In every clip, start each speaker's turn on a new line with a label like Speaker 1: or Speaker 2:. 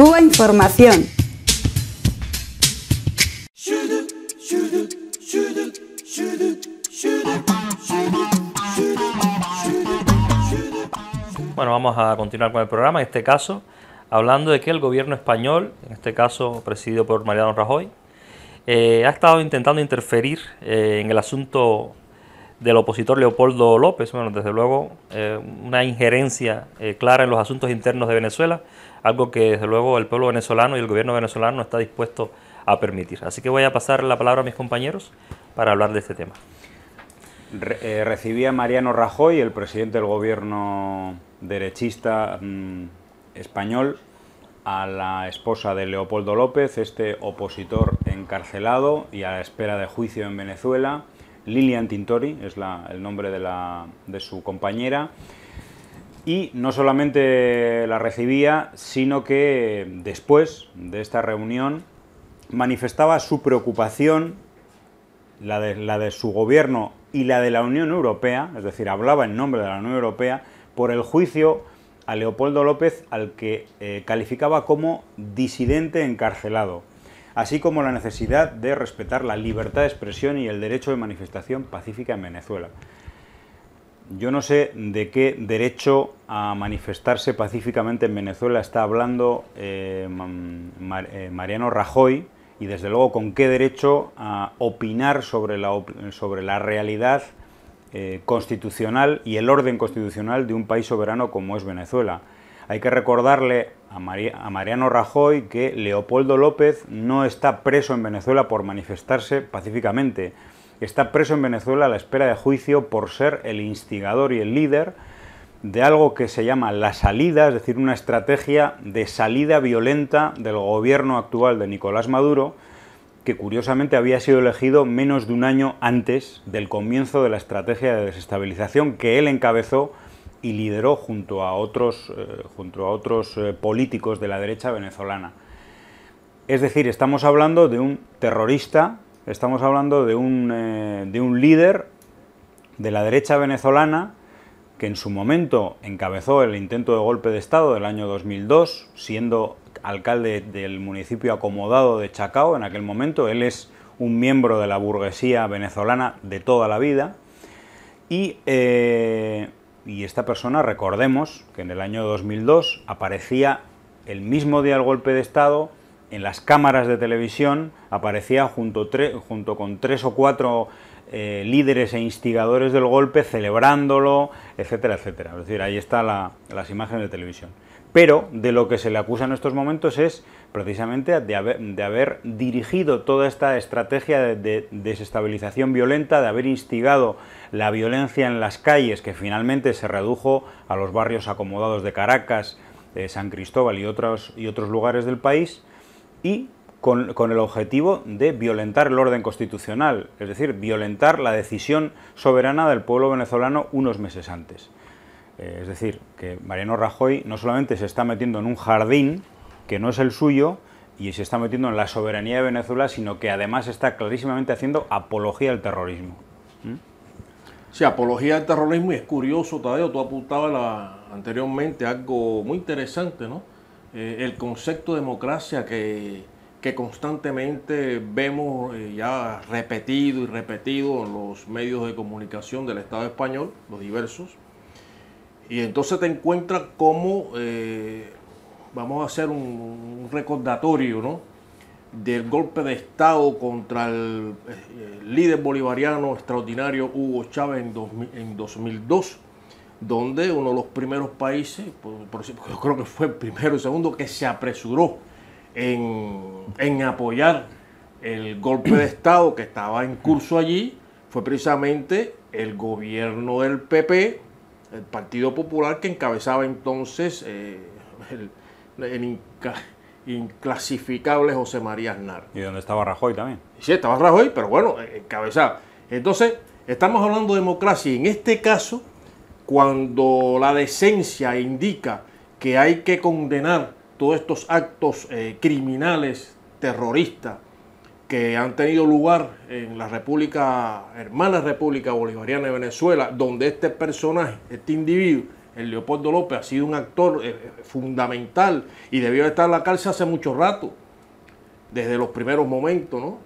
Speaker 1: Cuba Información. Bueno, vamos a continuar con el programa, en este caso hablando de que el gobierno español, en este caso presidido por Mariano Rajoy, eh, ha estado intentando interferir eh, en el asunto del opositor Leopoldo López. Bueno, desde luego, eh, una injerencia eh, clara en los asuntos internos de Venezuela, algo que desde luego el pueblo venezolano y el gobierno venezolano está dispuesto a permitir. Así que voy a pasar la palabra a mis compañeros para hablar de este tema. Recibía eh, recibí a Mariano Rajoy, el presidente del gobierno derechista mm, español, a la esposa de Leopoldo López, este opositor encarcelado y a la espera de juicio en Venezuela Lilian Tintori, es el nombre de, su compañera. Y no solamente la recibía, sino que eh, después de esta reunión manifestaba su preocupación, la de, su gobierno y la de la Unión Europea, es decir, hablaba en nombre de la Unión Europea, por el juicio a Leopoldo López, al que eh, calificaba como disidente encarcelado así como la necesidad de respetar la libertad de expresión y el derecho de manifestación pacífica en Venezuela. Yo no sé de qué derecho a manifestarse pacíficamente en Venezuela está hablando eh, eh, Mariano Rajoy y desde luego con qué derecho a opinar sobre la, realidad eh, constitucional y el orden constitucional de un país soberano como es Venezuela. Hay que recordarle a, Mariano Rajoy que Leopoldo López no está preso en Venezuela por manifestarse pacíficamente. Está preso en Venezuela a la espera de juicio por ser el instigador y el líder de algo que se llama la salida, es decir, una estrategia de salida violenta del gobierno actual de Nicolás Maduro, que curiosamente había sido elegido menos de un año antes del comienzo de la estrategia de desestabilización que él encabezó y lideró junto a otros, eh, junto a otros eh, políticos de la derecha venezolana. Es decir, estamos hablando de un terrorista, estamos hablando de un, eh, de un líder de la derecha venezolana que en su momento encabezó el intento de golpe de Estado del año 2002, siendo alcalde del municipio acomodado de Chacao en aquel momento. Él es un miembro de la burguesía venezolana de toda la vida. Y y esta persona, recordemos que en el año 2002 aparecía el mismo día del golpe de Estado, en las cámaras de televisión, aparecía junto, junto con tres o cuatro eh, líderes e instigadores del golpe celebrándolo, etcétera, etcétera. Es decir, ahí están las imágenes de televisión pero de lo que se le acusa en estos momentos es precisamente de haber, dirigido toda esta estrategia de, desestabilización violenta, de haber instigado la violencia en las calles, que finalmente se redujo a los barrios acomodados de Caracas, eh, San Cristóbal y otros, lugares del país, y con, el objetivo de violentar el orden constitucional, es decir, violentar la decisión soberana del pueblo venezolano unos meses antes. Eh, es decir, que Mariano Rajoy no solamente se está metiendo en un jardín que no es el suyo y se está metiendo en la soberanía de Venezuela, sino que además está clarísimamente haciendo
Speaker 2: apología al terrorismo. ¿Mm? Sí, apología al terrorismo y es curioso, Tadeo, tú apuntabas la, anteriormente algo muy interesante, ¿no? Eh, el concepto de democracia que, constantemente vemos eh, ya repetido y repetido en los medios de comunicación del Estado español, los diversos, y entonces te encuentras como, eh, vamos a hacer un, recordatorio, ¿no? Del golpe de Estado contra el, eh, líder bolivariano extraordinario Hugo Chávez en, 2002 donde uno de los primeros países, yo creo que fue el primero y segundo, que se apresuró en, en, apoyar el golpe de Estado que estaba en curso allí, fue precisamente el gobierno del PP el Partido Popular que encabezaba entonces eh, el, inclasificable José María Aznar. Y donde estaba Rajoy también. Sí, estaba Rajoy, pero bueno, eh, encabezaba. Entonces, estamos hablando de democracia y en este caso, cuando la decencia indica que hay que condenar todos estos actos eh, criminales, terroristas, que han tenido lugar en la República, hermana República Bolivariana de Venezuela, donde este personaje, este individuo, el Leopoldo López, ha sido un actor eh, eh, fundamental y debió estar en la cárcel hace mucho rato, desde los primeros momentos, ¿no?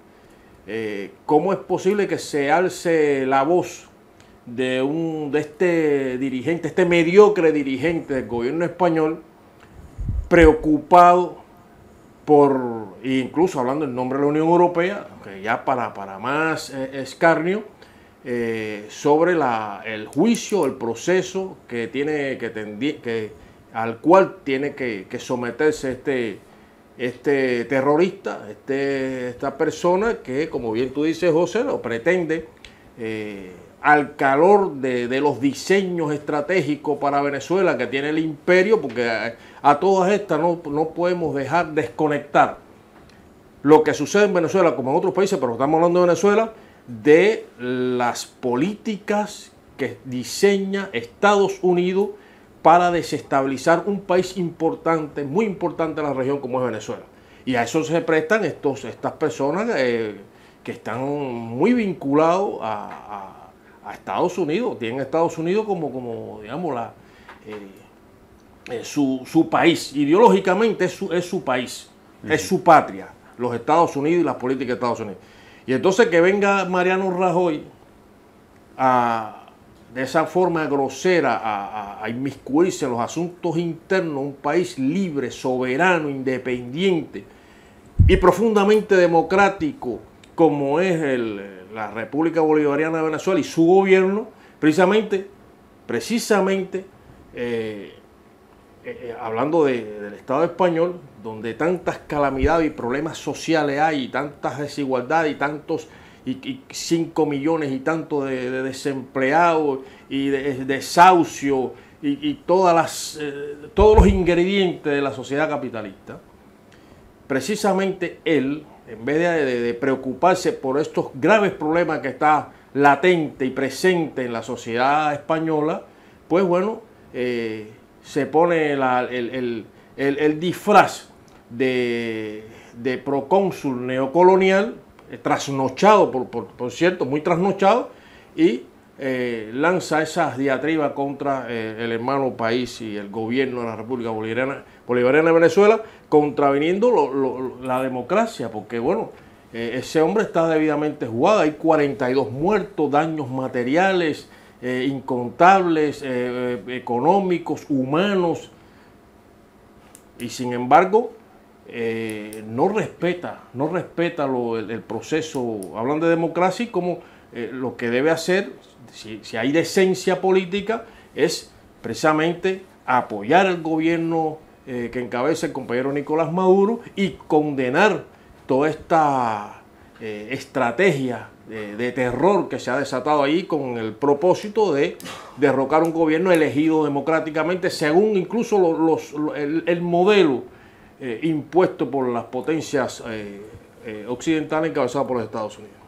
Speaker 2: Eh, ¿Cómo es posible que se alce la voz de, un, de este dirigente, este mediocre dirigente del gobierno español, preocupado por, incluso hablando en nombre de la Unión Europea, que ya para, para más eh, escarnio, eh, sobre la, el juicio, el proceso que tiene, que, que al cual tiene que, someterse este, este terrorista, este, esta persona que, como bien tú dices, José, lo pretende eh, al calor de, los diseños estratégicos para Venezuela que tiene el imperio, porque a, todas estas no, podemos dejar desconectar lo que sucede en Venezuela como en otros países, pero estamos hablando de Venezuela, de las políticas que diseña Estados Unidos para desestabilizar un país importante, muy importante en la región como es Venezuela. Y a eso se prestan estos, estas personas eh, que están muy vinculados a a Estados Unidos, tienen a Estados Unidos como, como digamos, eh, eh, su, país, ideológicamente es su, es su país, es su patria, los Estados Unidos y las políticas de Estados Unidos. Y entonces que venga Mariano Rajoy a, de esa forma grosera a, inmiscuirse en los asuntos internos un país libre, soberano, independiente y profundamente democrático, como es la República Bolivariana de Venezuela y su gobierno, precisamente, precisamente, eh, eh, eh, hablando del Estado español, donde tantas calamidades y problemas sociales hay, y tantas desigualdades y tantos y 5 millones y tanto de, desempleados y de, desahucio y, todas las, todos los ingredientes de la sociedad capitalista, precisamente él en vez de, preocuparse por estos graves problemas que está latente y presente en la sociedad española, pues bueno, eh, se pone el, disfraz de, procónsul neocolonial, eh, trasnochado, por, cierto, muy trasnochado, y eh, lanza esas diatribas contra el hermano país y el gobierno de la República Bolivariana bolivariana de Venezuela, contraviniendo la democracia, porque bueno, eh, ese hombre está debidamente jugado, hay 42 muertos, daños materiales, eh, incontables, eh, económicos, humanos, y sin embargo no respeta, no respeta el, proceso, hablan de democracia y como lo que debe hacer, si, si hay decencia política, es precisamente apoyar al gobierno eh, que encabeza el compañero Nicolás Maduro y condenar toda esta eh, estrategia de, terror que se ha desatado ahí con el propósito de derrocar un gobierno elegido democráticamente según incluso los, el, modelo eh, impuesto por las potencias occidentales encabezadas por los Estados Unidos.